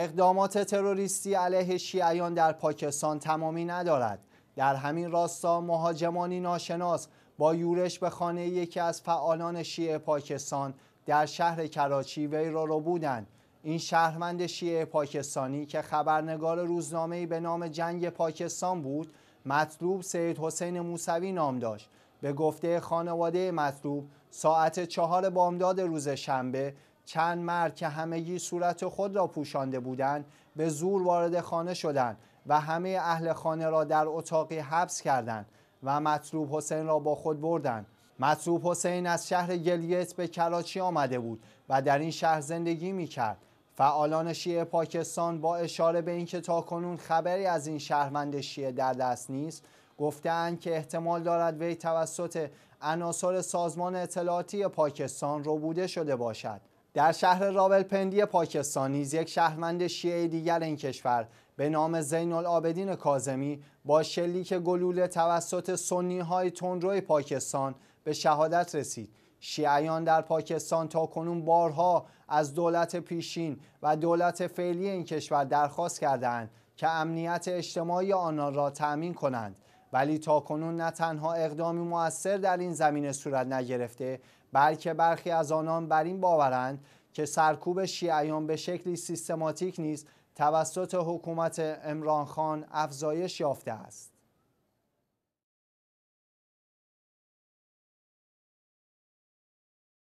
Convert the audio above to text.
اقدامات تروریستی علیه شیعیان در پاکستان تمامی ندارد در همین راستا مهاجمانی ناشناس با یورش به خانه یکی از فعالان شیعه پاکستان در شهر کراچی وی را رو بودند این شهروند شیعه پاکستانی که خبرنگار روزنامهی به نام جنگ پاکستان بود مطلوب سید حسین موسوی نام داشت به گفته خانواده مطلوب ساعت چهار بامداد روز شنبه چند مرد که همگی صورت خود را پوشانده بودند به زور وارد خانه شدند و همه اهل خانه را در اتاقی حبس کردند و مطلوب حسین را با خود بردند مطلوب حسین از شهر گلیت به کراچی آمده بود و در این شهر زندگی می کرد فعالان شیعه پاکستان با اشاره به اینکه تاکنون خبری از این شهروند شیعه در دست نیست گفتند که احتمال دارد وی توسط عناصر سازمان اطلاعاتی پاکستان ربوده شده باشد در شهر راولپندی پاکستان نیز یک شهروند شیعه دیگر این کشور به نام زین العابدین کازمی با شلیک گلوله توسط سنی های تندروی پاکستان به شهادت رسید شیعیان در پاکستان تا کنون بارها از دولت پیشین و دولت فعلی این کشور درخواست کردند که امنیت اجتماعی آنان را تأمین کنند ولی تاکنون نه تنها اقدامی موثر در این زمینه صورت نگرفته بلکه برخی از آنان بر این باورند که سرکوب شیعیان به شکلی سیستماتیک نیز توسط حکومت امران خان افزایش یافته است